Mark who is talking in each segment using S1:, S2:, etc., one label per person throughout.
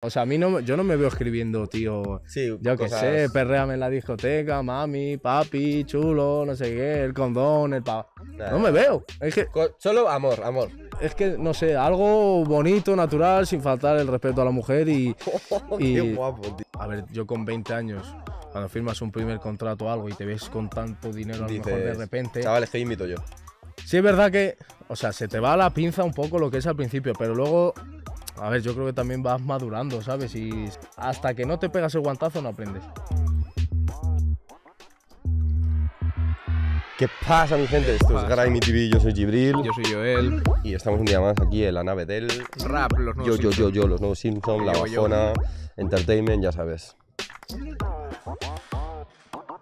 S1: O sea, a mí no, yo no me veo escribiendo, tío. Sí, yo qué sé, perréame en la discoteca, mami, papi, chulo, no sé qué, el condón, el pa. No me veo. Es que, Solo amor, amor. Es que, no sé, algo bonito, natural, sin faltar el respeto a la mujer y. qué guapo, tío. A ver, yo con 20 años, cuando firmas un primer contrato o algo y te ves con tanto dinero, a lo mejor de repente. Chavales, te invito yo. Sí, es verdad que. O sea, se te va la pinza un poco lo que es al principio, pero luego a ver, yo creo que también vas madurando, ¿sabes? Y hasta que no te pegas el guantazo no aprendes.
S2: ¿Qué pasa, mi gente? Esto es Grimy TV, yo soy Gibril. Yo soy Joel. Y estamos un día más aquí en la nave del... Rap, los nuevos Yo, yo, yo, yo, los nuevos Simpsons, La Bajona, Entertainment, ya sabes.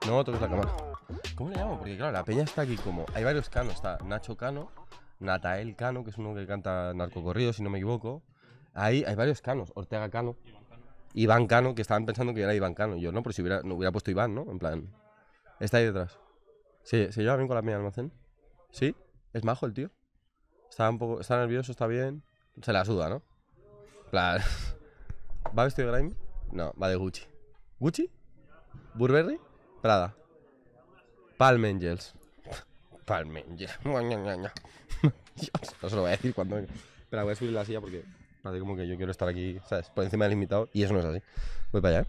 S2: No, toques la cámara. ¿Cómo le llamo? Porque claro, la peña está aquí como... Hay varios canos, está Nacho Cano, Natael Cano, que es uno que canta narcocorrido, si no me equivoco. Ahí hay varios canos, Ortega Cano. Iván Cano, que estaban pensando que era Iván Cano. Yo no, pero si hubiera, no hubiera puesto Iván, ¿no? En plan. Está ahí detrás. sí ¿Se lleva bien con la mía almacén? ¿Sí? ¿Es majo el tío? Está un poco. Está nervioso, está bien. Se la suda, ¿no? plan. ¿Va vestido de Grime? No, va de Gucci. ¿Gucci? ¿Burberry? Prada. Palm Angels. Palm Angels. no se lo voy a decir cuando. Pero voy a subir la silla porque como que yo quiero estar aquí, ¿sabes? Por encima del invitado. Y eso no es así. Voy para allá.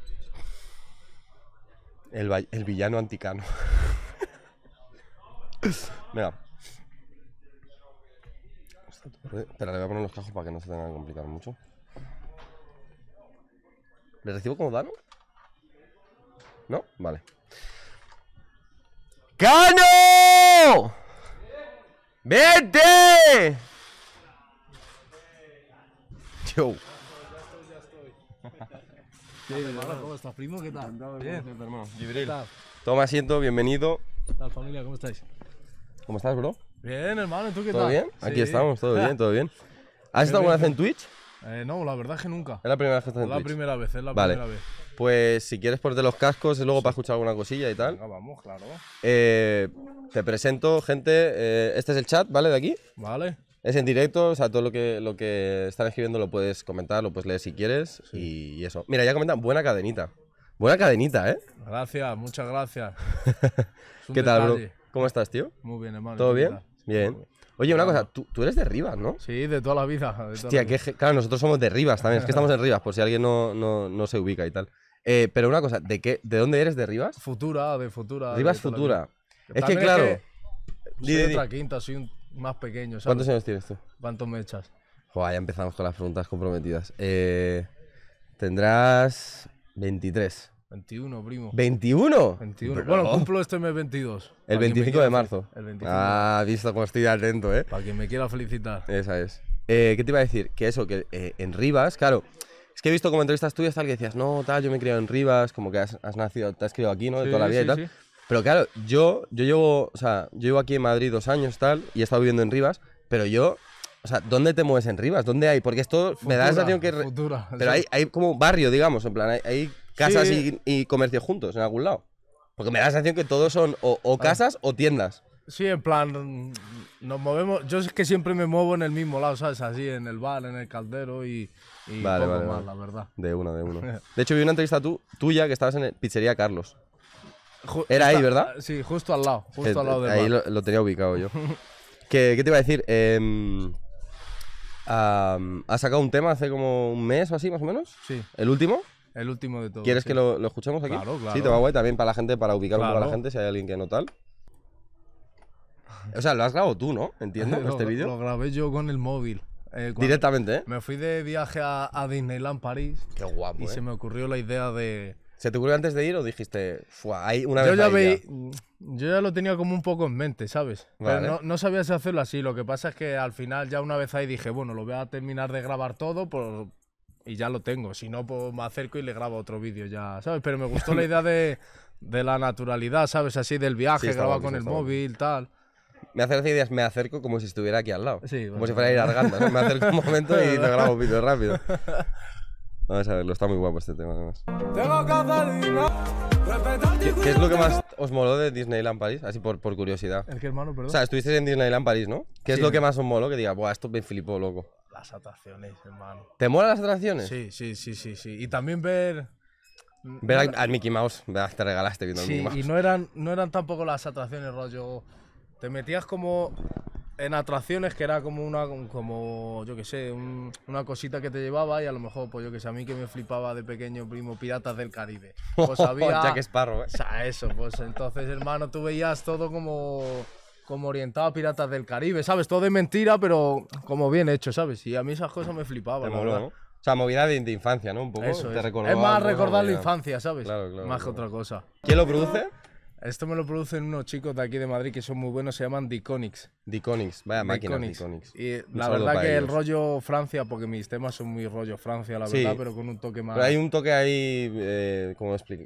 S2: El, el villano anticano. Venga. Espera, le voy a poner los cajos para que no se tengan que complicar mucho. les recibo como Dano? ¿No? Vale. ¡Cano! ¡Vete! show.
S1: ¿Cómo estás, primo? ¿Qué tal? Bien, hermano. Gibril.
S2: Toma asiento, bienvenido.
S1: ¿Qué tal, familia? ¿Cómo estáis? ¿Cómo estás, bro? Bien, hermano. ¿Y tú qué tal? ¿Todo bien? Aquí estamos, todo bien, todo bien. ¿Has estado alguna vez en Twitch? Eh, no, la verdad es que nunca. Es la primera vez que estás en la Twitch. La primera vez, es la primera vez.
S2: Pues si quieres ponerte los cascos, es luego para escuchar alguna cosilla y tal. Venga, vamos, claro. Eh, te presento, gente. Eh, este es el chat, ¿vale? De aquí. Vale. Es en directo, o sea, todo lo que, lo que están escribiendo lo puedes comentar, lo puedes leer si quieres y, eso. Mira, ya comentan, buena cadenita. Buena cadenita, ¿eh?
S1: Gracias, muchas gracias. ¿Qué tal, bro? ¿Cómo estás, tío? Muy bien, hermano. ¿Todo bien?
S2: Bien. Oye, una cosa, ¿tú, eres de Rivas,
S1: ¿no? Sí, de toda la vida. Hostia,
S2: claro, nosotros somos de Rivas también, es que estamos en Rivas, por si alguien no, se ubica y tal. Eh, pero una cosa, ¿de qué, de dónde eres de Rivas?
S1: Futura, de Futura. Rivas Futura. Es que claro. soy otra quinta, soy un más pequeño. ¿Cuántos años tienes tú? ¿Cuántos me echas?
S2: ya empezamos con las preguntas comprometidas. Eh, tendrás 23.
S1: 21, primo. ¿21? Bueno, cumplo este mes 22. El 25 de marzo. El ah,
S2: visto cómo estoy atento, ¿eh? Para quien me quiera felicitar. Esa es. Eh, ¿Qué te iba a decir? Que eso, que eh, en Rivas, claro. Es que he visto como entrevistas tuyas tal que decías, no, tal, yo me he criado en Rivas, como que has, nacido, te has criado aquí, ¿no? De toda la vida y tal. Pero claro, yo, yo llevo, o sea, yo llevo aquí en Madrid dos años tal, y he estado viviendo en Rivas, pero yo, o sea, ¿dónde te mueves en Rivas? ¿Dónde hay? Porque esto me da la sensación que... Futura, pero hay, hay, como barrio, digamos, en plan, hay, casas y, comercio juntos en algún lado. Porque me da la sensación que todos son o, ah. casas o tiendas.
S1: Sí, en plan, nos movemos. Yo es que siempre me muevo en el mismo lado, ¿sabes? Así, en el bar, en el caldero y. vale, vale, la verdad. De una, de uno.
S2: De hecho, vi una entrevista tuya que estabas en Pizzería Carlos. Era ahí, ¿verdad?
S1: Eh, sí, justo al lado. Justo eh, al lado de ahí
S2: lo, tenía ubicado yo. ¿Qué, te iba a decir? Em, ¿Has sacado un tema hace como un mes o así, más o menos? Sí. ¿El último?
S1: El último de todo. ¿Quieres que lo, escuchemos aquí? Claro, claro. Sí, te va guay
S2: también para la gente, para ubicar para un poco a la gente, si hay alguien que no tal. O sea, lo has grabado tú, ¿no? Entiendo, lo, este vídeo. Lo
S1: grabé yo con el móvil. Eh, Directamente, ¿eh? Me fui de viaje a, Disneyland París. Qué guapo. Y se me ocurrió la idea de ¿Se te ocurrió antes de ir o dijiste, Fua, hay una yo vez ya, ya mm, Yo ya lo tenía como un poco en mente, ¿sabes? Pero no, no, sabía si hacerlo así. Lo que pasa es que al final ya una vez ahí dije, bueno, lo voy a terminar de grabar todo por, y ya lo tengo. Si no, pues me acerco y le grabo otro vídeo ya, ¿sabes? Pero me gustó la idea de, de, la naturalidad, ¿sabes? Así del viaje, graba con el móvil, tal. Me hace ideas, me acerco como si estuviera aquí al lado.
S2: Sí, Como si fuera a ir argando. ¿no? Me acerco un momento y te grabo un vídeo rápido. Vamos a verlo, está muy guapo este tema además. ¿Qué, ¿Qué, es lo que más os moló de Disneyland París? Así por, por curiosidad. El que hermano, perdón. O sea, estuvisteis en Disneyland París, ¿no? ¿Qué es lo que más os moló? Que diga, buah, esto me flipó, loco.
S1: Las atracciones, hermano. ¿Te molan las atracciones? Sí, sí, sí, sí, sí. Y también ver. Ver
S2: al, Mickey Mouse, te regalaste viendo al Mickey Mouse. Y
S1: no eran, no eran tampoco las atracciones, rollo. Te metías como en atracciones que era como una como yo que sé una cosita que te llevaba y a lo mejor pues yo que sé a mí que me flipaba de pequeño primo piratas del Caribe pues había oh, Jack Sparrow ¿eh? o sea eso pues entonces hermano tú veías todo como como orientado a piratas del Caribe sabes todo de mentira pero como bien hecho sabes y a mí esas cosas me flipaban ¿no?
S2: O sea, movida de, infancia, ¿no? Un poco. Eso es. es. más recordar la infancia, ¿sabes? Claro, claro, más que otra cosa.
S1: ¿Quién lo produce? Esto me lo producen unos chicos de aquí de Madrid que son muy buenos, se llaman Diconics. Diconics, vaya máquina Y la verdad que el rollo Francia, porque mis temas son muy rollo Francia, la verdad, pero con un toque más... Pero hay un
S2: toque ahí, eh,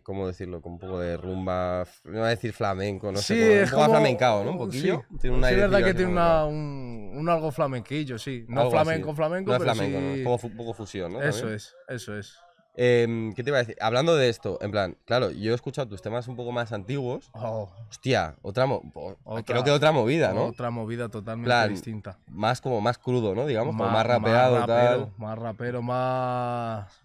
S2: ¿cómo, decirlo? Con un poco de rumba, me voy a decir flamenco, no sí, sé, es un poco ¿no? Un poquillo. Sí, tiene un es verdad que tiene
S1: un, un, algo flamenquillo, sí. No flamenco, flamenco, no pero flamenco, sí... Como un poco fusión, ¿no? Eso es, eso es.
S2: Em, ¿Qué te iba a decir? Hablando de esto, en plan, claro, yo he escuchado tus temas un poco más antiguos. Oh. Hostia, otra, creo que otra movida, ¿no? Otra movida totalmente distinta. Más como más crudo, ¿no? Digamos, más, rapeado.
S1: más rapero, más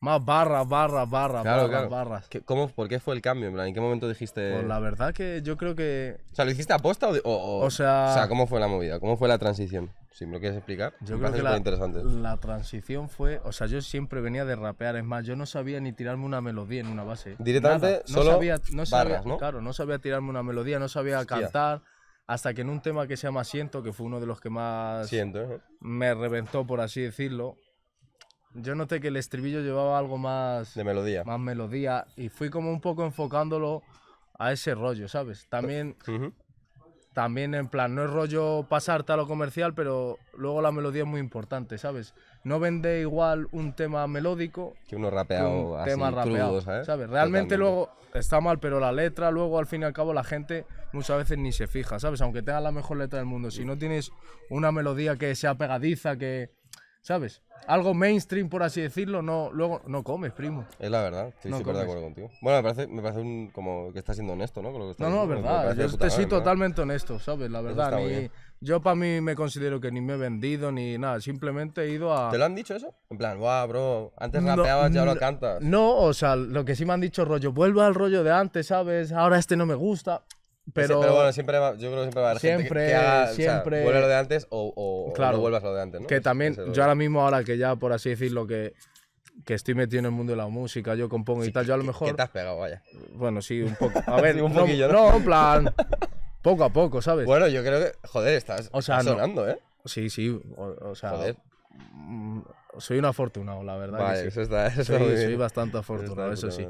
S1: más barras, barras, barras, barras,
S2: ¿Por qué fue el cambio? En, qué momento dijiste...? Pues la verdad
S1: que yo creo que... O sea,
S2: ¿lo hiciste aposta o, o...? O sea... ¿cómo fue la movida? ¿Cómo fue la transición? Si me lo quieres explicar. Yo creo que la, interesante.
S1: la transición fue... O sea, yo siempre venía de rapear. Es más, yo no sabía ni tirarme una melodía en una base. Directamente solo no sabía, barras, ¿no? Claro, no sabía tirarme una melodía, no sabía cantar. Hasta que en un tema que se llama Siento, que fue uno de los que más... Siento, ¿eh? Me reventó, por así decirlo yo noté que el estribillo llevaba algo más... De melodía. Más melodía. Y fui como un poco enfocándolo a ese rollo, ¿sabes? También... También en plan, no es rollo pasarte a lo comercial, pero luego la melodía es muy importante, ¿sabes? No vende igual un tema melódico que uno rapeado que un tema rapeado, ¿sabes? Realmente luego está mal, pero la letra luego al fin y al cabo la gente muchas veces ni se fija, ¿sabes? Aunque tenga la mejor letra del mundo, si no tienes una melodía que sea pegadiza, que ¿sabes? Algo mainstream, por así decirlo, no, luego no comes, primo.
S2: Es la verdad, estoy no súper de acuerdo contigo. Bueno, me parece, me parece un, como que estás siendo honesto, ¿no? no, no, diciendo, verdad. Yo te totalmente
S1: honesto, ¿sabes? La verdad. Ni, yo para mí me considero que ni me he vendido ni nada, simplemente he ido a... ¿Te lo han dicho eso? En plan, guau, bro, antes rapeabas, ya lo cantas. No, o sea, lo que sí me han dicho rollo, vuelvo al rollo de antes, ¿sabes? Ahora este no me gusta. Pero, bueno,
S2: siempre yo creo que siempre va a haber siempre, gente que, siempre, vuelve a lo de antes o, o claro, no vuelvas a lo de antes, ¿no? Que también, yo ahora
S1: mismo, ahora que ya, por así decirlo, que, que estoy metido en el mundo de la música, yo compongo y tal, yo a lo mejor... ¿Qué te has pegado, vaya. Bueno, sí, un poco. A ver, sí, un no, ¿no? no, en plan, poco a poco, ¿sabes? Bueno, yo creo que, joder, estás, o sea, sonando, ¿eh? Sí, sí, o, sea... Joder. Mm, soy un afortunado, la verdad. Vale, que sí. eso está, eso soy, bastante afortunado, eso sí.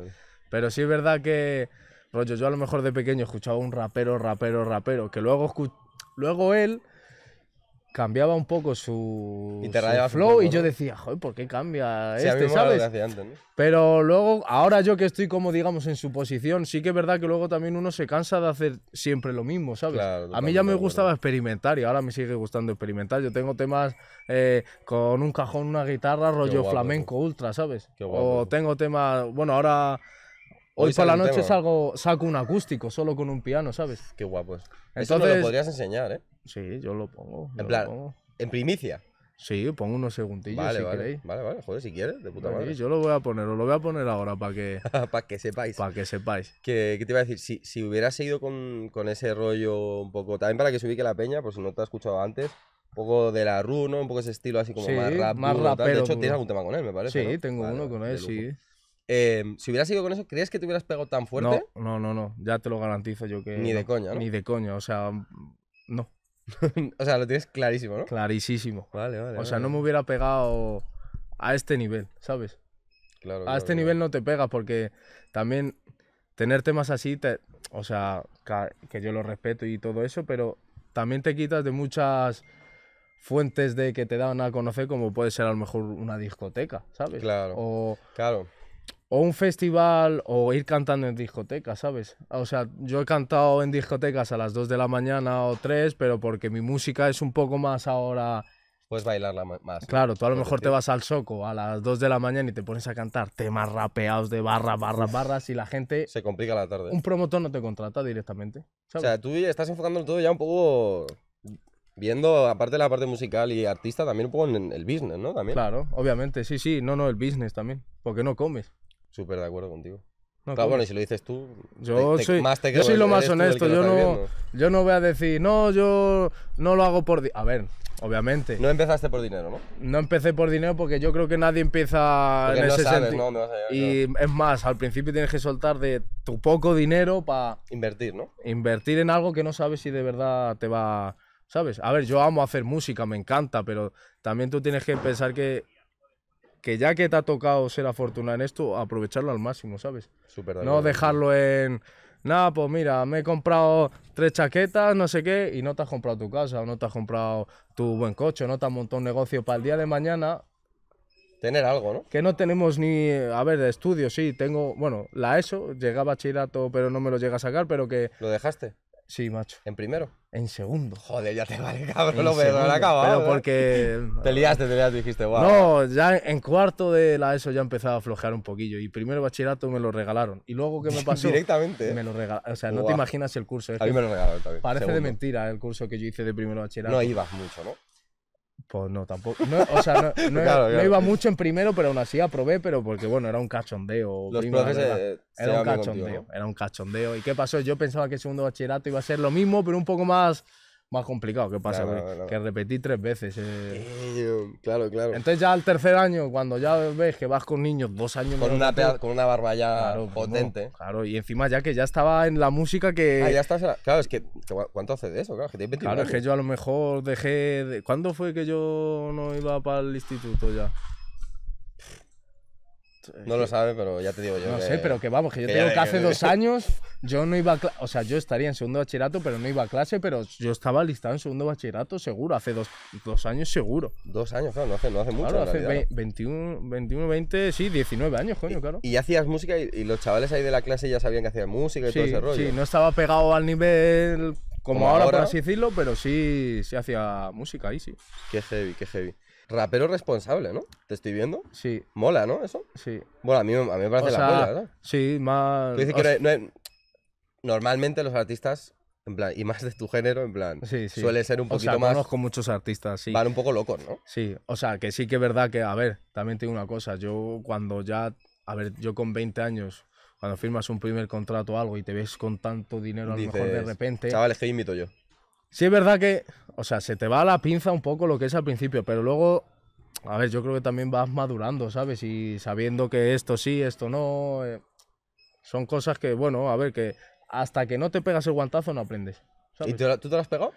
S1: Pero sí es verdad que yo a lo mejor de pequeño escuchaba un rapero, rapero, rapero, que luego, luego él cambiaba un poco su, flow y yo decía, joder, ¿por qué cambia este, sabes? Pero luego, ahora yo que estoy como, digamos, en su posición, sí que es verdad que luego también uno se cansa de hacer siempre lo mismo, ¿sabes? a mí ya me gustaba experimentar y ahora me sigue gustando experimentar. Yo tengo temas eh, con un cajón, una guitarra, rollo flamenco ultra, ¿sabes? O tengo temas, bueno, ahora
S2: Hoy, por la noche
S1: saco un acústico solo con un piano, ¿sabes? Qué guapo es. Entonces, Eso lo podrías
S2: enseñar, ¿eh? Sí, yo lo pongo. en plan,
S1: en primicia. Sí, pongo unos segundillos vale, vale,
S2: Vale, vale, joder, si quieres, de puta madre. yo
S1: lo voy a poner, os lo voy a poner ahora para que... para que sepáis. Para que sepáis. Que, te iba a decir, si, si hubieras seguido
S2: con, con, ese rollo un poco... También para que se ubique la peña, por si no te has escuchado antes, un poco de la Runo, Un poco ese estilo así como más rap. de hecho, tienes algún tema con él, me parece, Sí, tengo uno con él, sí. Em, si hubieras ido con eso, ¿crees que te hubieras pegado tan fuerte? No, no, no, Ya te lo garantizo yo que. Ni de coña, ¿no? Ni
S1: de coña, o sea, no. o sea, lo tienes clarísimo, ¿no? Clarísimo. Vale, vale. O sea, no me hubiera pegado a este nivel, ¿sabes? Claro. A este nivel no te pegas porque también tener temas así, te, o sea, que yo lo respeto y todo eso, pero también te quitas de muchas fuentes de que te dan a conocer, como puede ser a lo mejor una discoteca, ¿sabes? Claro. O, claro o un festival o ir cantando en discotecas, ¿sabes? O sea, yo he cantado en discotecas a las 2 de la mañana o 3, pero porque mi música es un poco más ahora...
S2: Puedes bailarla más. Claro, tú a lo mejor te vas
S1: al soco a las 2 de la mañana y te pones a cantar temas rapeados de barra, barra, barra, y la
S2: gente... Se complica la
S1: tarde. Un promotor no te contrata directamente. O sea,
S2: tú estás enfocando todo ya un poco viendo, aparte de la parte musical y artista, también un poco en el business, ¿no? También. Claro,
S1: obviamente, sí, sí. No, no, el business también. Porque no comes.
S2: Súper de acuerdo contigo. claro, bueno, y si lo dices tú, yo soy, lo más honesto. Yo no,
S1: yo no voy a decir, no, yo no lo hago por. a ver, obviamente. No empezaste por dinero, ¿no? No empecé por dinero porque yo creo que nadie empieza en ese sentido. y es más, al principio tienes que soltar de tu poco dinero para. Invertir, ¿no? Invertir en algo que no sabes si de verdad te va. ¿Sabes? A ver, yo amo hacer música, me encanta, pero también tú tienes que pensar que que ya que te ha tocado ser afortunado en esto, aprovecharlo al máximo, ¿sabes? no dejarlo en. Nada, pues mira, me he comprado tres chaquetas, no sé qué, y no te has comprado tu casa, no te has comprado tu buen coche, no te has montado un negocio para el día de mañana. Tener algo, ¿no? Que no tenemos ni. A ver, de estudio, sí, tengo. Bueno, la ESO, llegaba a bachillerato, pero no me lo llega a sacar, pero que. ¿Lo dejaste? Sí, macho. ¿En primero? En segundo. Joder, ya te vale, cabrón, en lo peor, no acabado. Pero ¿eh? porque. te
S2: liaste, te liaste, dijiste, guau. No,
S1: ya en cuarto de la ESO ya empezaba a flojear un poquillo. Y primero bachillerato me lo regalaron. ¿Y luego qué me pasó? Directamente. ¿eh? Me lo regalaron. O sea, no te imaginas el curso. Es a mí este. me lo regalaron también. Parece de mentira el curso que yo hice de primero bachillerato. No ibas mucho, ¿no? Pues no, tampoco. o sea, no, iba mucho en primero, pero aún así aprobé, pero porque bueno, era un cachondeo. Los era, un cachondeo. era un cachondeo. ¿Y qué pasó? Yo pensaba que el segundo bachillerato iba a ser lo mismo, pero un poco más más complicado. ¿Qué pasa? Que repetí tres veces. Eh. eh claro, claro. Entonces ya al tercer año, cuando ya ves que vas con niños dos años... Con, una, con una barba ya pues potente. claro, y encima ya que ya estaba en la música que... Ah, ya estás... Claro, es que... ¿Cuánto hace de eso? Claro, que es que yo a lo mejor dejé... ¿Cuándo fue que yo no iba para el instituto ya? No lo eh,
S2: sabe, pero ya te digo yo. No sé, pero que vamos, que yo tengo que hace dos
S1: años yo no iba a clase. O sea, yo estaría en segundo bachillerato, pero no iba a clase, pero yo estaba listado en segundo bachillerato seguro, hace dos, años seguro. Dos años, claro, no hace, no hace mucho. hace realidad, 21, 21, 20, sí, 19 años, coño, claro. Y,
S2: hacías música y, los chavales ahí de la clase ya sabían que hacías música y todo ese rollo. Sí, no
S1: estaba pegado al nivel como, ahora, ahora, por así
S2: decirlo, pero sí, sí hacía música ahí, sí. Qué heavy, qué heavy. Rapero responsable, ¿no? ¿Te estoy viendo? Sí. Mola, ¿no? Eso. Sí. Bueno, a mí, me parece la cola, ¿verdad? Sí, más. Normalmente los
S1: artistas en plan, y más de tu género, en plan, suele ser un poquito o sea, más. Conozco muchos artistas, sí. Van un poco locos, ¿no? Sí, o sea, que sí que es verdad que, a ver, también tengo una cosa. Yo cuando ya, a ver, yo con 20 años, cuando firmas un primer contrato o algo y te ves con tanto dinero, a lo mejor de repente. Chavales, ¿qué invito yo. Sí, es verdad que, o sea, se te va a la pinza un poco lo que es al principio, pero luego, a ver, yo creo que también vas madurando, ¿sabes? Y sabiendo que esto sí, esto no. Eh, son cosas que, bueno, a ver, que hasta que no te pegas el guantazo no aprendes. ¿Y tú te lo has pegado?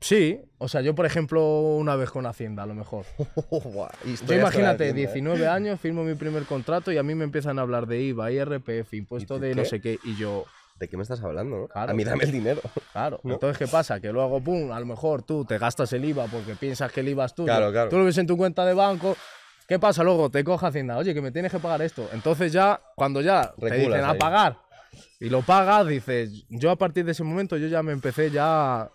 S1: Sí, o sea, yo por ejemplo una vez con Hacienda, a lo mejor. yo imagínate, 19 ¿eh? años, firmo mi primer contrato y a mí me empiezan a hablar de IVA, IRPF, impuesto de no sé qué, y yo, ¿de qué me estás hablando? No? a mí dame el dinero. Claro. Entonces, ¿qué pasa? Que luego, pum, a lo mejor tú te gastas el IVA porque piensas que el IVA es tuyo. Claro, claro. Tú lo ves en tu cuenta de banco. ¿Qué pasa? Luego te coja Hacienda, oye, que me tienes que pagar esto. Entonces ya, cuando ya te dicen a pagar y lo pagas, dices, yo a partir de ese momento yo ya me empecé ya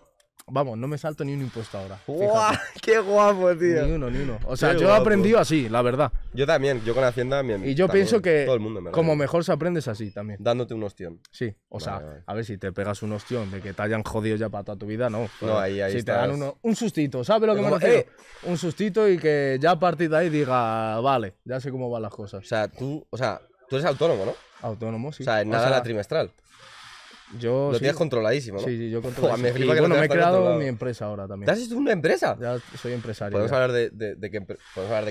S1: Vamos, no me salto ni un impuesto ahora. ¡Guau! ¡Qué guapo, tío! Ni uno, ni uno. O sea, yo he aprendido
S2: así, la verdad. Yo también, yo con Hacienda también. Y yo pienso que como
S1: mejor se aprendes así también. Dándote un ostión. Sí, o sea, a ver si te pegas un ostión de que te hayan jodido ya para toda tu vida, no. no, ahí, ahí Si te dan un sustito, ¿sabes lo que me refiero? Eh. Un sustito y que ya a partir de ahí diga, vale, ya sé cómo van las cosas. O sea, tú, o sea, tú eres autónomo, ¿no? Autónomo, sí. O sea, en nada sala la trimestral. Yo lo tienes controladísimo, ¿no? Sí, sí, yo controlo. bueno, me he creado mi empresa ahora también. ¿Te has una empresa? Ya soy empresario. ¿Podemos hablar
S2: de,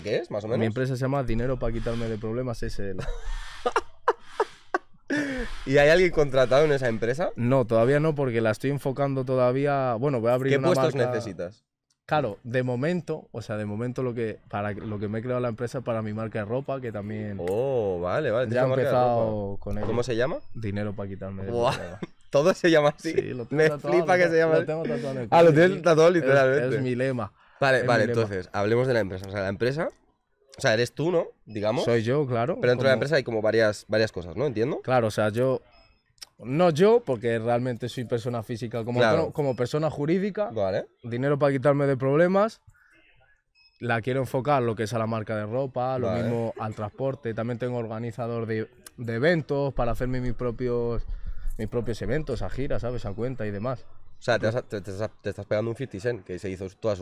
S2: qué, es, más o menos? Mi empresa
S1: se llama Dinero para quitarme de problemas SL. ¿Y hay alguien contratado en esa empresa? No, todavía no, porque la estoy enfocando todavía. Bueno, voy a abrir ¿Qué puestos necesitas? Claro, de momento, o sea, de momento lo que para lo que me he creado la empresa es para mi marca de ropa, que también. Oh, vale, vale. Ya he empezado con eso. ¿Cómo se llama? Dinero para quitarme.
S2: Todo se llama así. Sí, lo me flipa que se llama. Lo tengo Ah, lo tienes tatuado literalmente. Es, mi lema. Vale, vale, entonces, hablemos de la empresa. O sea, la empresa o sea, eres tú, ¿no? Digamos. Soy yo, claro. Pero dentro de la empresa hay
S1: como varias, varias cosas, ¿no? Entiendo. Claro, o sea, yo no yo, porque realmente soy persona física. Como, como persona jurídica, dinero para quitarme de problemas. La quiero enfocar lo que es a la marca de ropa, lo mismo al transporte. También tengo organizador de, eventos para hacerme mis propios, mis propios eventos, a giras, ¿sabes? A cuenta y demás. O sea, te, estás- pegando un 50 que se hizo todas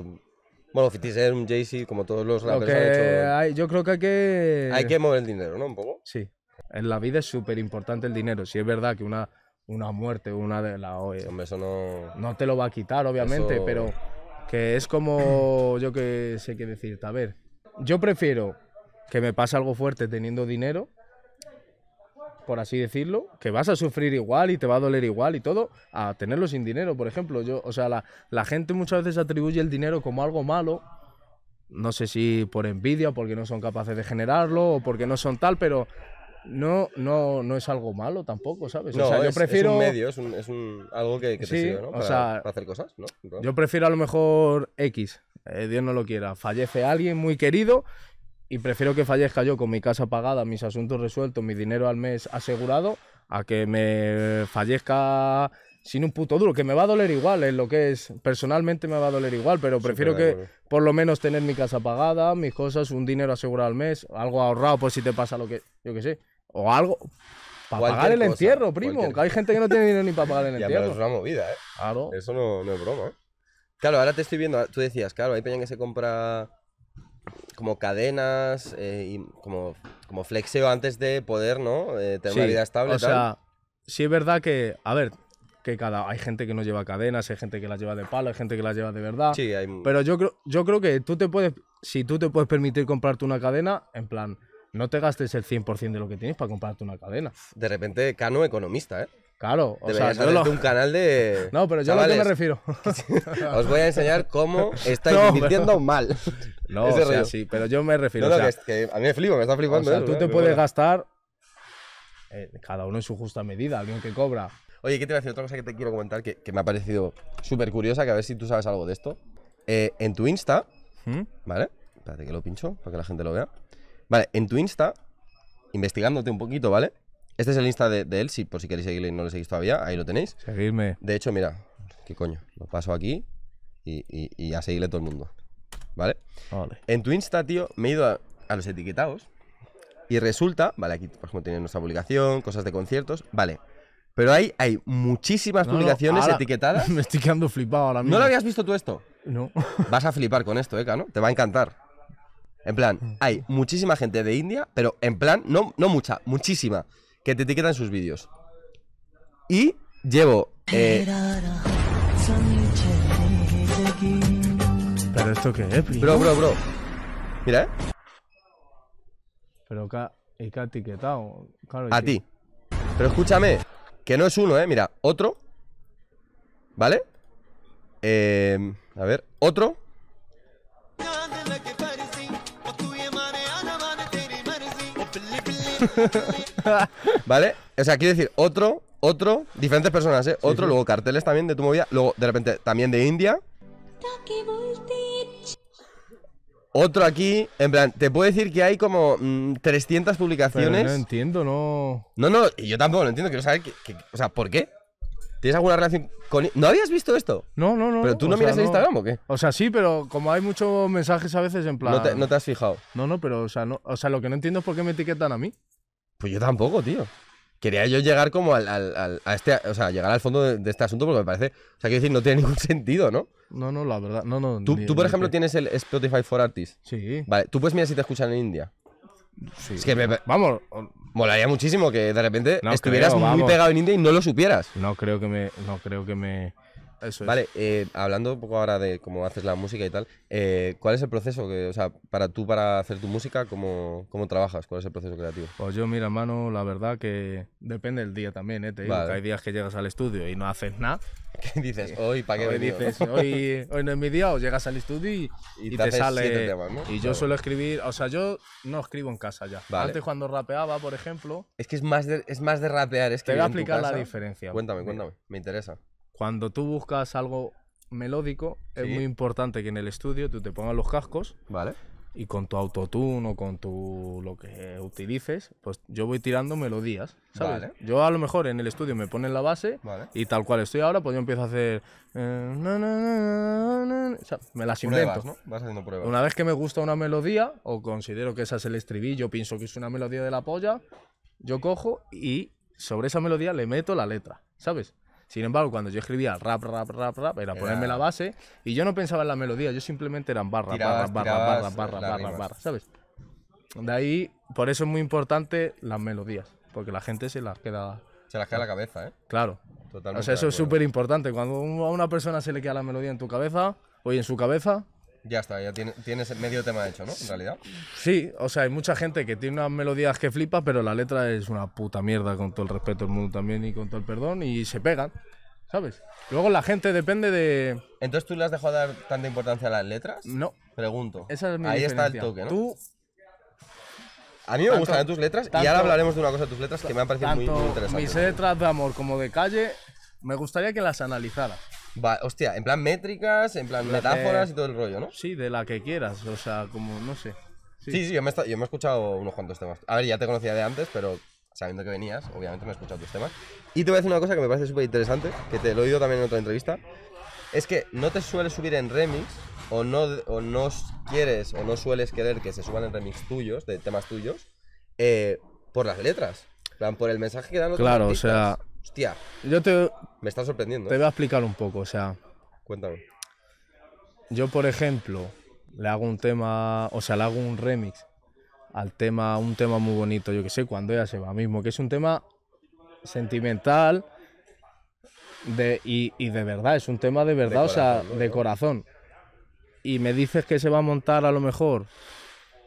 S1: Bueno, 50 un jay como todos los yo creo que hay que... Hay que mover el dinero, ¿no? Un poco. Sí, en la vida es súper importante el dinero. Si es verdad que una, una muerte, una de la oye, eh, eso no... te lo va a quitar, obviamente, pero que es como yo que sé qué decirte. A ver, yo prefiero que me pase algo fuerte teniendo dinero, por así decirlo, que vas a sufrir igual y te va a doler igual y todo, a tenerlo sin dinero, por ejemplo. Yo, o sea, la, la gente muchas veces atribuye el dinero como algo malo. No sé si por envidia, porque no son capaces de generarlo, o porque no son tal, pero no, no, no es algo malo tampoco, ¿sabes? No, es, yo prefiero... es un medio,
S2: es, un, algo que, sirve, ¿no? Para, hacer cosas, ¿no? Yo
S1: prefiero a lo mejor X, eh, Dios no lo quiera, fallece alguien muy querido y prefiero que fallezca yo con mi casa pagada, mis asuntos resueltos, mi dinero al mes asegurado, a que me fallezca sin un puto duro, que me va a doler igual, en eh, lo que es, personalmente me va a doler igual, pero prefiero que por lo menos tener mi casa pagada, mis cosas, un dinero asegurado al mes, algo ahorrado por si te pasa lo que, yo qué sé, o algo para pagar el entierro, primo, que hay gente que no tiene dinero ni para pagar el entierro. es una
S2: movida, ¿eh? Claro. Eso no, es broma, ¿eh? Claro, ahora te estoy viendo, tú decías, claro, hay peña que se compra como cadenas eh, y como, como flexeo antes de
S1: poder, ¿no? Eh, tener una vida estable. O sea, sí es verdad que, a ver, que cada hay gente que no lleva cadenas, hay gente que las lleva de palo, hay gente que las lleva de verdad. Sí, hay... Pero yo creo, yo creo que tú te puedes, si tú te puedes permitir comprarte una cadena, en plan, no te gastes el 100% de lo que tienes para comprarte una cadena.
S2: De repente, Cano economista, ¿eh? Claro, o sea, un canal de. No, pero yo a lo que me refiero. Os voy a enseñar cómo estáis mal. No, sí, pero yo me refiero. a mí me flipo, me está flipando. O sea, tú ¿eh? te puedes
S1: gastar eh, cada uno en su justa medida. Alguien que cobra
S2: Oye, ¿qué te va a decir? Otra cosa que te quiero comentar que, me ha parecido súper curiosa, que a ver si tú sabes algo de esto. Eh, en tu Insta, ¿Mm? ¿vale? Espérate que lo pincho para que la gente lo vea. Vale, en tu Insta, investigándote un poquito, ¿vale? Este es el Insta de, él, si por si queréis seguirle y no lo seguís todavía, ahí lo tenéis. Seguidme. De hecho, mira, qué coño, lo paso aquí y, y, a seguirle todo el mundo. ¿Vale? Vale. En tu Insta, tío, me he ido a, los etiquetados y resulta, vale, aquí por ejemplo tiene nuestra publicación, cosas de conciertos, vale, pero hay hay muchísimas publicaciones etiquetadas. Me estoy
S1: quedando flipado ahora mismo. ¿No lo habías visto tú esto? No.
S2: Vas a flipar con esto, Eka, ¿no? Te va a encantar. En plan, mm. hay muchísima gente de India, pero en plan, no, no mucha, muchísima, que te etiquetan sus vídeos. Y llevo. Eh,
S1: ¿Pero esto qué es, Bro, bro, bro. Mira, eh. Pero que ha etiquetado. Claro, a ti. Pero escúchame,
S2: que no es uno, ¿eh? Mira, otro. ¿Vale? Eh, a ver, otro. ¿Vale? O sea, quiero decir, otro, otro, diferentes personas, ¿eh? Otro, luego carteles también de tu movida, luego de repente también de India. Otro aquí, en plan, te puedo decir que hay como 300 mm, publicaciones. Pero no entiendo,
S1: no.
S2: No, no, y yo tampoco lo entiendo. Quiero saber, o sea, ¿por qué? ¿Tienes alguna relación con.? ¿No habías visto esto?
S1: No, no, no. ¿Pero tú no miras el Instagram o qué? O sea, sí, pero como hay muchos mensajes a veces en plan. No te, has fijado. No, no, pero, sea, no, o sea, lo que no entiendo es por qué me etiquetan a mí. Pues yo tampoco, tío quería yo llegar como al, a este, llegar al fondo de, este asunto porque
S2: me parece, o sea, quiero decir, no tiene ningún sentido, ¿no? No, no, la verdad, no, no. Tú, por ejemplo, tienes el Spotify for Artists. Sí. Vale, tú puedes mirar si te escuchan en India. Sí. Es que me... Vamos. Molaría muchísimo que de repente estuvieras muy pegado
S1: en India y no lo supieras. No creo que me, no creo que me, vale,
S2: eh, hablando un poco ahora de cómo haces la música y tal, eh, ¿cuál es el proceso? Que, o sea, para tú, para hacer tu música, ¿cómo, ¿cómo trabajas? ¿Cuál es el proceso creativo? Pues
S1: yo, mira, mano, la verdad que depende del día también, ¿eh? hay días que llegas al estudio y no haces nada. ¿Qué dices? Hoy, ¿para qué hoy dices, hoy, no es mi día, o llegas al estudio y, y, te, sale. Y yo suelo escribir, o sea, yo no escribo en casa ya. Antes cuando rapeaba, por ejemplo. Es que es más de, es más de rapear, es que. Te voy a la diferencia. Cuéntame, cuéntame, me interesa. Cuando tú buscas algo melódico, es muy importante que en el estudio tú te pongas los cascos. Vale. Y con tu autotune o con tu lo que utilices, pues yo voy tirando melodías, ¿sabes? Yo a lo mejor en el estudio me ponen la base y tal cual estoy ahora, pues yo empiezo a hacer... me las invento. Vas haciendo pruebas. Una vez que me gusta una melodía o considero que esa es el estribillo, pienso que es una melodía de la polla, yo cojo y sobre esa melodía le meto la letra, ¿sabes? Sin embargo, cuando yo escribía rap, rap, rap, rap, era, ponerme la base y yo no pensaba en la melodía, yo simplemente eran barra, barra, barra, barra, barra, barra, barra, ¿sabes? De ahí, por eso es muy importante las melodías, porque la gente se las queda... Se las queda la cabeza, ¿eh? Claro. Totalmente o sea, eso es súper importante. Cuando a una persona se le queda la melodía en tu cabeza, o en su cabeza, ya está, ya tienes medio tema hecho, ¿no? En realidad. Sí, o sea, hay mucha gente que tiene unas melodías que flipa, pero la letra es una puta mierda, con todo el respeto del mundo también y con todo el perdón, y se pegan, ¿sabes? Luego la gente depende de. Entonces tú le has dejado dar tanta importancia a las letras? No. Pregunto. Ahí está el toque, ¿no?
S2: A mí me gustan tus letras y ahora hablaremos de una cosa de tus letras que me ha parecido muy, muy interesante. Mis
S1: letras de amor como de calle, me gustaría que las analizaras hostia, en plan métricas, en plan metáforas y todo el rollo, ¿no? Sí, de la que quieras,
S2: o sea, como, no sé. Sí, sí, yo, me he escuchado unos cuantos temas. A ver, ya te conocía de antes, pero sabiendo que venías, obviamente me he escuchado tus temas. Y te voy a decir una cosa que me parece súper interesante, que te lo he oído también en otra entrevista, es que no te sueles subir en remix, o no, o quieres, o no sueles querer que se suban en remix tuyos, de temas tuyos, eh, por las letras. plan, por el mensaje que dan los Claro, o sea, Hostia. Yo te. Me está sorprendiendo.
S1: Te eh. voy a explicar un poco, o sea. Cuéntame. Yo, por ejemplo, le hago un tema, o sea, le hago un remix al tema, un tema muy bonito, yo que sé, cuando ella se va mismo, que es un tema sentimental de, y, de verdad, es un tema de verdad, o sea, de corazón. Y me dices que se va a montar a lo mejor,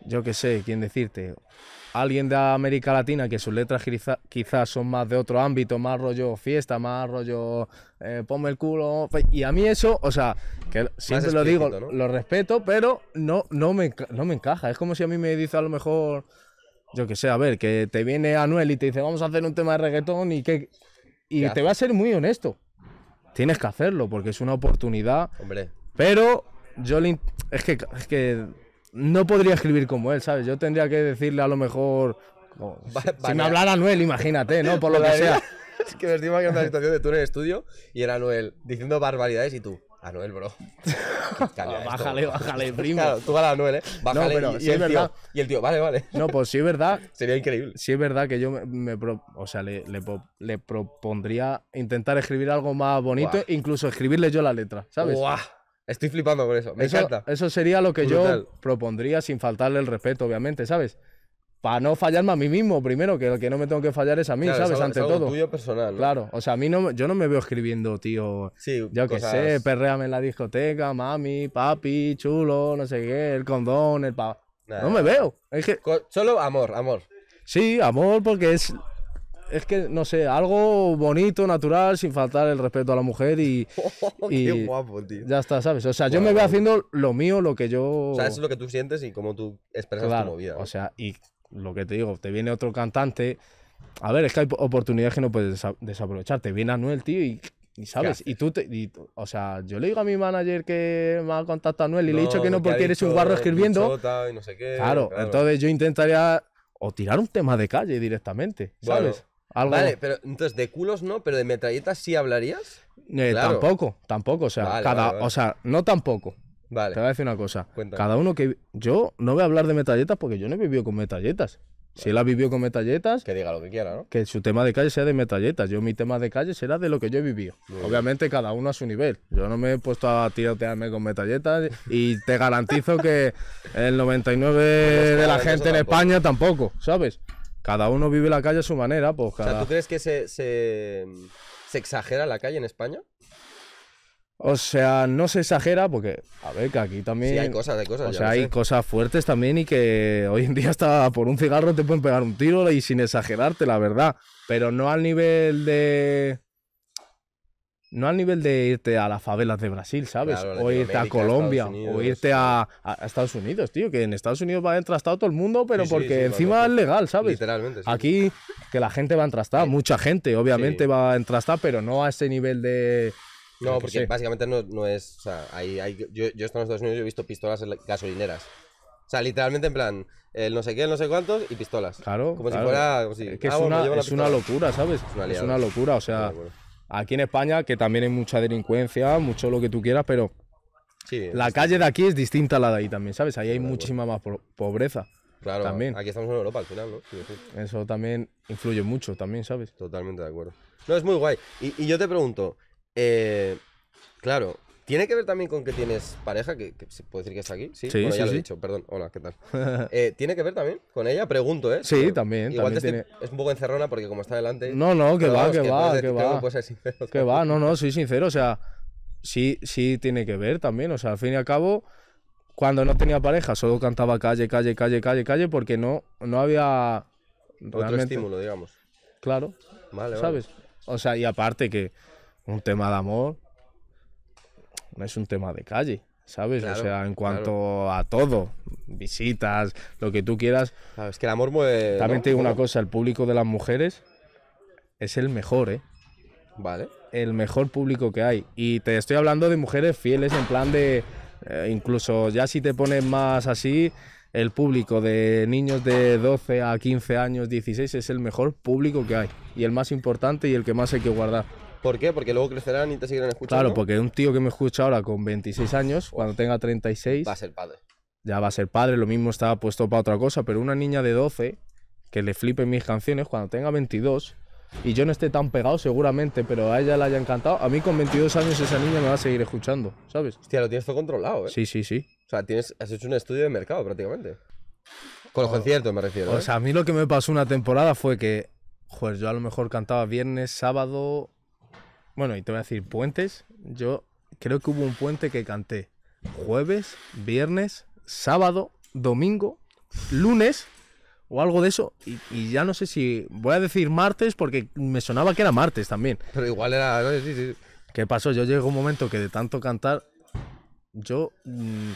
S1: yo que sé, quién decirte, alguien de América Latina que sus letras quizás son más de otro ámbito, más rollo fiesta, más rollo eh, ponme el culo. Y a mí eso, o sea, que siempre lo digo, lo respeto, pero no, no, me, no me encaja. Es como si a mí me dice a lo mejor, yo qué sé, a ver, que te viene Anuel y te dice vamos a hacer un tema de reggaetón y que. Y te va a ser muy honesto. Tienes que hacerlo porque es una oportunidad. Hombre. Pero yo le, es que, es que no podría escribir como él, ¿sabes? Yo tendría que decirle a lo mejor. si, me hablara Anuel, imagínate, ¿no? Por lo que sea.
S2: Es que me estoy imaginando la situación de tú en el estudio y era Anuel
S1: diciendo barbaridades y tú. Anuel, bro. bájale, bájale, primo. Claro, tú a la Anuel, ¿eh? Bájale. No, y, el es tío, y, el tío, vale, vale. No, pues sí es verdad. Sería increíble. Sí es verdad que yo me, o sea, le, propondría intentar escribir algo más bonito, e incluso escribirle yo la letra, ¿sabes?
S2: Estoy flipando por eso. Me eso,
S1: Eso sería lo que yo propondría sin faltarle el respeto, obviamente, ¿sabes? Para no fallarme a mí mismo primero, que el que no me tengo que fallar es a mí, ¿sabes? Ante todo. tuyo personal. Claro, o sea, a mí no, yo no me veo escribiendo, tío. Sí, yo que sé, perréame en la discoteca, mami, papi, chulo, no sé qué, el condón, el pa. no me veo. Solo amor, amor. Sí, amor, porque es es que, no sé, algo bonito, natural, sin faltar el respeto a la mujer y. Oh, ¡Qué guapo, tío! Ya está, ¿sabes? O sea, yo me voy haciendo lo mío, lo que yo. O sea, eso es lo que tú sientes y cómo tú expresas tu movida. O sea, y lo que te digo, te viene otro cantante. A ver, es que hay oportunidades que no puedes desaprovechar. Te viene Anuel, tío, y sabes, y tú te. o sea, yo le digo a mi manager que me ha contactado a y le he dicho que no porque eres un barro escribiendo. Y no sé qué, claro, entonces yo intentaría o tirar un tema de calle directamente, ¿sabes? Vale, pero
S2: entonces de culos no, pero de metalletas sí hablarías. Eh, tampoco,
S1: tampoco. O sea, cada, o sea, no tampoco. Vale. Te voy a decir una cosa. Cada uno que. Yo no voy a hablar de metalletas porque yo no he vivido con metalletas. Si él ha vivido con metalletas. Que diga lo que quiera, ¿no? Que su tema de calle sea de metalletas. Yo, mi tema de calle será de lo que yo he vivido. Obviamente, cada uno a su nivel. Yo no me he puesto a tirotearme con metalletas y te garantizo que el 99 de la gente en España tampoco, ¿sabes? cada uno vive la calle a su manera. Pues o sea, ¿tú
S2: crees que se, se, exagera la calle en España?
S1: O sea, no se exagera porque, a ver, que aquí también. Sí, hay cosas, hay cosas. O sea, hay cosas fuertes también y que hoy en día, hasta por un cigarro te pueden pegar un tiro y sin exagerarte, la verdad. Pero no al nivel de no al nivel de irte a las favelas de Brasil, ¿sabes? o irte a Colombia, o irte a, Estados Unidos, tío, que en Estados Unidos va a entrastar todo el mundo, pero porque encima es legal, ¿sabes? Literalmente. Aquí que la gente va a entrastar, mucha gente obviamente va a entrastar, pero no a ese nivel de...
S2: No, porque básicamente no, no, es... O sea, yo, yo he en Estados Unidos y he visto pistolas gasolineras. O sea, literalmente en plan, no sé qué, no sé cuántos y pistolas. Claro. Como si fuera. es una, locura,
S1: ¿sabes? Es una, locura, o sea. Aquí en España, que también hay mucha delincuencia, mucho lo que tú quieras, pero la calle de aquí es distinta a la de ahí también, ¿sabes? Ahí hay muchísima más pobreza. Claro, también. aquí
S2: estamos en Europa al final, ¿no?
S1: Eso también influye mucho, también, ¿sabes? Totalmente de acuerdo.
S2: No, es muy guay. Y, yo te pregunto, eh, claro, tiene que ver también con que tienes pareja, que, que se puede decir que está aquí. Sí, sí ya sí, lo he dicho, perdón. Hola, ¿qué tal? Eh, ¿Tiene que ver también con ella? Pregunto, ¿eh? Sí, también. Igual es un poco encerrona porque como está delante. No, no, que va, que, va, que va. Que,
S1: va, no, no, soy sincero. O sea, sí, sí tiene que ver también. O sea, al fin y al cabo, cuando no tenía pareja, solo cantaba calle, calle, calle, calle, calle, porque no, no había. Realmente... Otro estímulo, digamos. Claro. Vale, ¿Sabes? O sea, y aparte que un tema de amor no es un tema de calle, ¿sabes? o sea, en cuanto a todo, visitas, lo que tú quieras. sabes es que el amor mueve. También te digo una cosa: el público de las mujeres es el mejor, ¿eh? Vale. El mejor público que hay. Y te estoy hablando de mujeres fieles, en plan de. Eh, incluso ya si te pones más así, el público de niños de 12 a 15 años, 16, es el mejor público que hay. Y el más importante y el que más hay que guardar.
S2: ¿Por qué? Porque luego crecerán y te seguirán escuchando. Claro, porque
S1: un tío que me escucha ahora con 26 años, cuando tenga 36, va a ser padre. Ya va a ser padre, lo mismo está puesto para otra cosa, pero una niña de 12 que le flipen mis canciones cuando tenga 22 y yo no esté tan pegado seguramente, pero a ella le haya encantado, a mí con 22 años esa niña me va a seguir escuchando,
S2: ¿sabes? Hostia, lo tienes todo controlado, ¿eh? Sí, sí, sí. O sea, tienes, has hecho un estudio de mercado prácticamente. Con los conciertos me refiero. O ¿eh? sea,
S1: a mí lo que me pasó una temporada fue que, joder, yo a lo mejor cantaba viernes, sábado, bueno, y te voy a decir, puentes, yo creo que hubo un puente que canté jueves, viernes, sábado, domingo, lunes o algo de eso. Y, ya no sé si voy a decir martes porque me sonaba que era martes también. Pero igual era... Sí, sí. ¿Qué pasó? Yo a un momento que de tanto cantar, yo... Mm,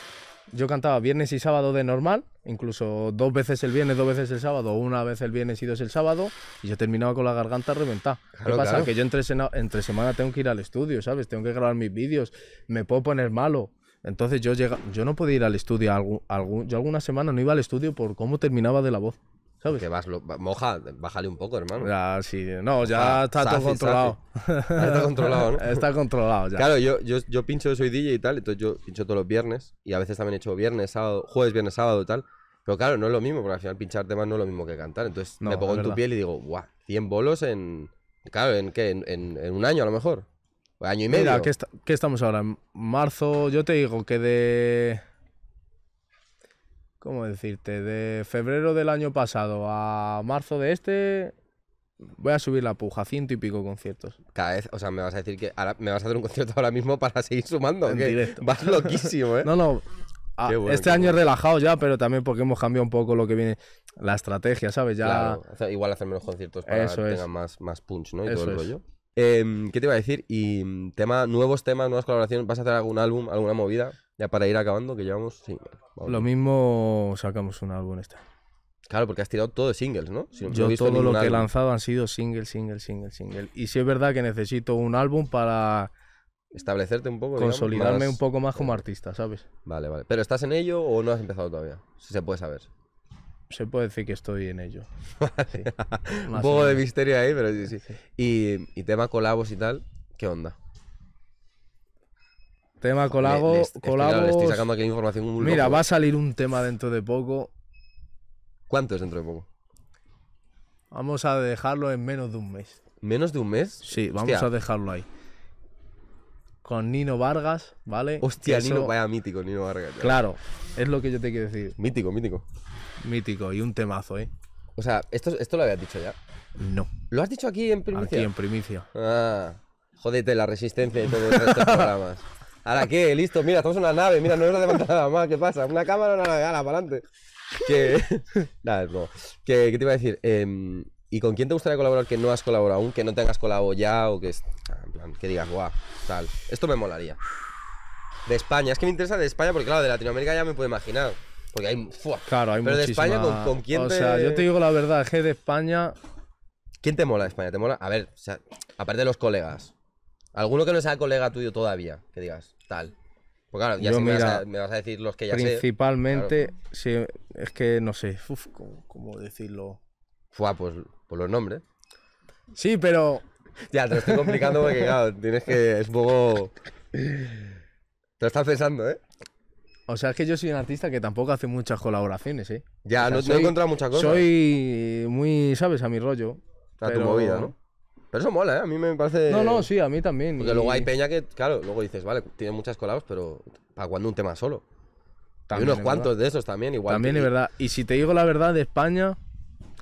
S1: yo cantaba viernes y sábado de normal, incluso dos veces el viernes, dos veces el sábado, una vez el viernes y dos el sábado, y yo terminaba con la garganta reventada. ¿Qué pasa? Que yo entre, entre semana tengo que ir al estudio, ¿sabes? Tengo que grabar mis vídeos, me puedo poner malo. Entonces yo llega, yo no podía ir al estudio, yo alguna semana no iba al estudio por cómo terminaba de la voz.
S2: Que vas, lo, moja, bájale un poco, hermano. Ya, sí, no, ya está todo controlado. Está controlado, ¿no? Está controlado ya. Claro, yo, yo, yo pincho, soy DJ y tal, entonces yo pincho todos los viernes y a veces también he hecho viernes, sábado, jueves, viernes, sábado y tal. Pero claro, no es lo mismo, porque al final pincharte más no es lo mismo que cantar. Entonces me pongo en tu piel y digo, guau, 100 bolos en. Claro, ¿en qué? En, un año a lo mejor. Año y medio. Mira, ¿qué,
S1: ¿qué, estamos ahora? En marzo, yo te digo que de. ¿Cómo decirte? De febrero del año pasado a marzo de este, Voy a subir la puja, ciento y pico conciertos. Cada vez, o sea, me vas a decir que me vas a hacer un concierto
S2: ahora mismo para seguir sumando. Vas loquísimo, ¿eh? no, no. este año
S1: es relajado ya, pero también porque hemos cambiado un poco lo que viene, la estrategia, ¿sabes? Ya...
S2: igual hacer menos conciertos para que tengan más, más punch, ¿no? Y todo el rollo. Em, ¿Qué te iba a decir? Y mm, tema, nuevos temas, nuevas colaboraciones. ¿Vas a hacer algún álbum, alguna movida? Ya para ir acabando, que llevamos. Sí,
S1: Lo mismo sacamos un álbum este.
S2: Claro, porque has tirado todo de singles, ¿no? Yo todo lo que he lanzado
S1: han sido single, single, single, single. Y si es verdad que necesito un álbum para establecerte un poco, consolidarme un poco más como artista, ¿sabes?
S2: Vale, vale. Pero estás en ello o no has empezado todavía, si se puede saber. Se puede decir que estoy en ello. un poco de misterio ahí, pero sí, sí. Y, y tema colabos y tal, ¿qué onda?
S1: Tema Colago. información Mira, va a salir un tema dentro de poco. ¿Cuánto es dentro de poco? Vamos a dejarlo en menos de un mes. ¿Menos de un mes? Sí, vamos a dejarlo ahí. Con Nino Vargas, ¿vale? Hostia, Nino, vaya mítico, Nino Vargas. Claro, es lo que yo te quiero decir. Mítico, mítico. Mítico, y un temazo, ¿eh? O sea, ¿esto, esto lo habías dicho ya? No.
S2: ¿Lo has dicho aquí en primicia? Aquí en primicia. Ah, jódete la resistencia y todo estos programas. ¿Ahora qué? Listo, mira, estamos en una nave, mira, no nos levanta nada más, ¿qué pasa? Una cámara, una nave, ala, para adelante. Que... nada, ¿Qué te iba a decir? Em, ¿Y con quién te gustaría colaborar que no has colaborado aún? Que no tengas colaborado ya o que, que digas, guau, tal. Esto me molaría. De España, es que me interesa de España porque, claro, de Latinoamérica ya me puedo imaginar. Porque hay. Claro, hay Pero de España, ¿con, quién o te.? O sea, yo te digo
S1: la verdad, es que de España.
S2: ¿Quién te mola de España? ¿Te mola? A ver, aparte de los colegas. Alguno que no sea colega tuyo todavía, que digas, tal. Pues claro, ya me, vas a, decir los que ya principalmente,
S1: sé. Principalmente, sí, es que no sé, uf, ¿cómo, decirlo? pues por pues los nombres. Sí, pero. Ya, te lo estoy complicando porque, claro, tienes que. Es un poco. Te lo estás pensando, ¿eh? O sea, es que yo soy un artista que tampoco hace muchas colaboraciones, ¿eh? Ya, no, he encontrado muchas cosas. Soy muy, ¿sabes? A mi rollo. A tu movida, ¿no?
S2: Pero eso mola, ¿eh? A mí me
S1: parece. No, no, sí, a mí también. Porque luego hay
S2: peña que, claro, luego dices, vale, tiene muchas colados pero ¿para cuándo un tema solo? hay unos cuantos de esos también,
S1: igual. También es verdad. Y si te digo la verdad, de España.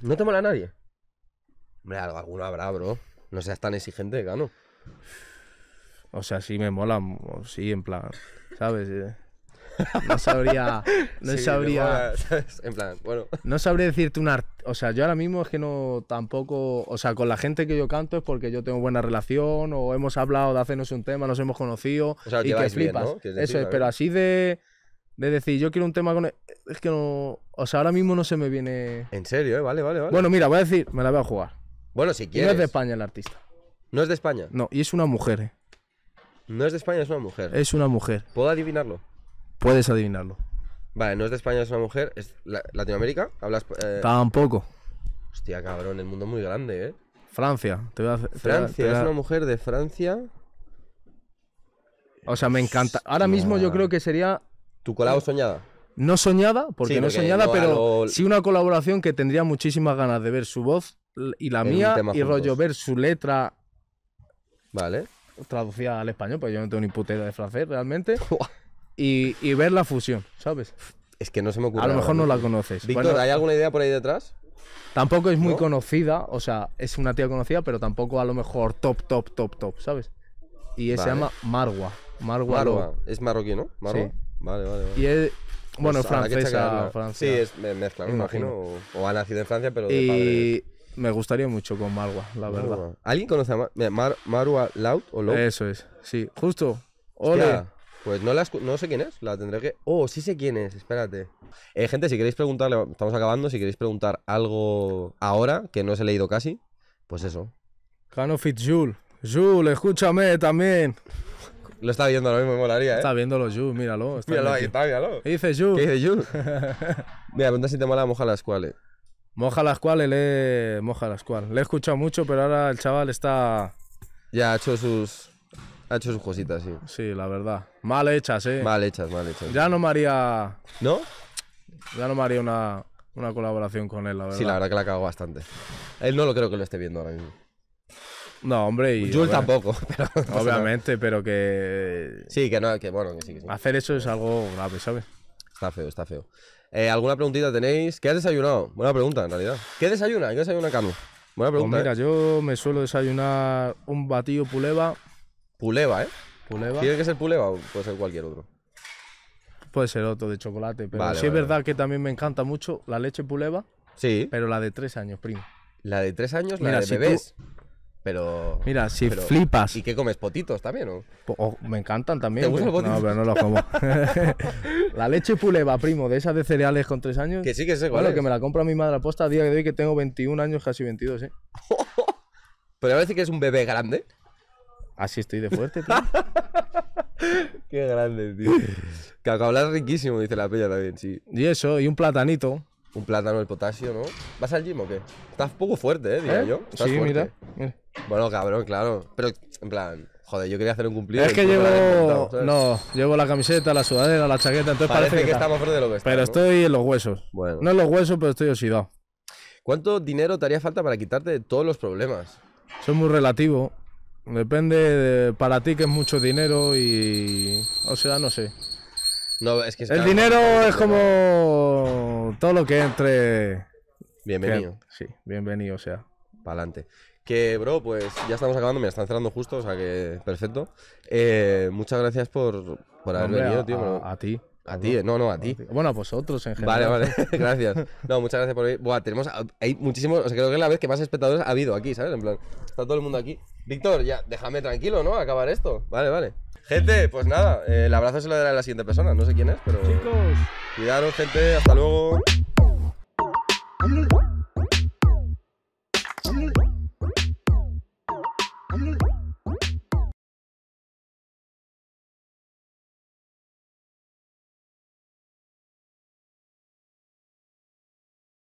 S1: ¿No te mola nadie? Hombre, alguno habrá, bro. No seas tan exigente, gano. O sea, sí me mola, sí, en plan, ¿sabes? Eh, No sabría. No sabría.
S2: En plan, bueno.
S1: No sabría decirte un art. O sea, yo ahora mismo es que no tampoco. O sea, con la gente que yo canto es porque yo tengo buena relación o hemos hablado de hacernos un tema, nos hemos conocido. y que flipas. Eso es, pero así de. De decir, yo quiero un tema con. E, es que no. O sea, ahora mismo no se me viene. En serio, ¿eh? Vale, vale, vale. Bueno, mira, voy a decir, me la voy a jugar. Bueno, si quieres. No es de España el artista. ¿No es de España? No, y es una mujer, eh. No es
S2: de España, es una mujer. Es una mujer. ¿Puedo adivinarlo?
S1: Puedes adivinarlo.
S2: Vale, no es de España, es una mujer. ¿Es Latinoamérica? ¿Hablas.? Eh, Tampoco. Hostia, cabrón, el mundo es muy grande, ¿eh?
S1: Francia. Te voy Francia, es una
S2: mujer de Francia.
S1: O sea, me encanta. Ahora mismo yo creo que sería Tu colado soñada. no soñada, porque no soñada, pero sí una colaboración que tendría muchísimas ganas de ver su voz y la mía y rollo ver su letra Vale. traducida al español, porque yo no tengo ni puta de francés realmente. y, ver la fusión, ¿sabes? Es que no se me ocurre. A lo mejor no la conoces. Víctor, ¿hay alguna
S2: idea por ahí detrás?
S1: Tampoco es muy conocida, o sea, es una tía conocida, pero tampoco a lo mejor top, top, top, top, ¿sabes? Y se llama Marwa. Marwa. Es
S2: marroquí, ¿no? Marwa. Sí. Vale, vale, vale. Y es, pues bueno, francesa, Sí, es mezcla, me imagino. O, ha nacido en Francia, pero de y...
S1: Me gustaría mucho con Marwa, la verdad. ¿Alguien conoce a Marwa? Mar Marwa Loud o Loud? Eso es, sí. Justo. Hola.
S2: Pues no, sé quién es, la tendré que... Oh, sí sé quién es, espérate. Eh, gente, si queréis preguntarle, estamos acabando, si queréis preguntar algo ahora, que no os he leído casi, pues eso.
S1: Cano Jules. Jules, escúchame también.
S2: Lo está viendo ahora mismo, me molaría, ¿eh? Está viéndolo Jules, míralo. míralo, ahí está, dice Jules? ¿Qué dice Jules?
S1: Mira, pregunta si te mola moja las cuales. Eh. Moja las cuales, le... Moja las cuales. Le he escuchado mucho, pero ahora el chaval está... Ya ha hecho sus, ha hecho sus cositas, sí. Sí, la verdad. Mal hechas, ¿eh? Mal hechas, mal hechas. Ya no me haría... ¿No? Ya no me haría una, una colaboración con él, la verdad. Sí, la verdad que la cago bastante. Él no lo creo que lo esté viendo ahora mismo. No, hombre. Y, Yo tampoco. obviamente, pero que. Sí, que no, bueno, que sí, Hacer eso es algo grave, ¿sabes? Está feo, está feo.
S2: Eh, ¿Alguna preguntita tenéis? ¿Qué has desayunado? Buena pregunta, en realidad. ¿Qué desayuna? ¿Qué desayuna Buena pregunta. Pues mira,
S1: eh. yo me suelo desayunar un batido puleva
S2: Puleva, ¿eh? Puleva. ¿Tiene que ser puleva o puede ser cualquier otro?
S1: Puede ser otro de
S2: chocolate, pero sí es verdad
S1: que también me encanta mucho la leche puleva, Sí. pero la de tres años, primo. La de tres años, la de si bebés. Pero. Mira, si flipas. ¿Y qué comes? ¿Potitos también oh, me encantan también. No, pero no los como. la leche puleva, primo, de esas de cereales con tres años. Que sí, que sé cuál Bueno, que me la compra mi madre aposta a día de hoy que tengo 21 años, casi 22, ¿eh?
S2: ¿Pero a decir que es un bebé grande? Así estoy de fuerte, tío. Qué grande, tío. hablar riquísimo, dice la peña también, sí. Y eso,
S1: y un platanito.
S2: Un plátano, el potasio, ¿no? ¿Vas al gym o qué? Estás poco fuerte, ¿eh? Diría ¿Eh? yo. sí, Mira, Bueno, cabrón, claro. Pero, en plan, joder, yo quería hacer un cumplido. Es que llevo. No,
S1: llevo la camiseta, la sudadera, la chaqueta, entonces parece, que, estamos está lo que está. Pero estoy en los huesos. Bueno. No en los huesos, pero estoy oxidado.
S2: ¿Cuánto dinero te haría falta para quitarte todos los
S1: problemas? es muy relativo. Depende, para ti que es mucho dinero y... O sea, no sé. No, es que el dinero es como todo lo que entre... Bienvenido. sí, bienvenido, o sea. Para
S2: adelante. Que, bro, pues ya estamos acabando, me están cerrando justo, o sea que perfecto. Eh, muchas gracias por, haber venido, tío. a ti. A ti, no, no, a ti. Bueno, a vosotros en general. Vale, vale, gracias. No, muchas gracias por venir. Buah, tenemos. Hay muchísimos. O sea, creo que es la vez que más espectadores ha habido aquí, ¿sabes? En plan, está todo el mundo aquí. Víctor, ya, déjame tranquilo, ¿no? Acabar esto. Vale, vale. Gente, pues nada, eh, el abrazo se lo dará a la siguiente persona. No sé quién es, pero. Chicos. Cuidaros, gente. Hasta luego.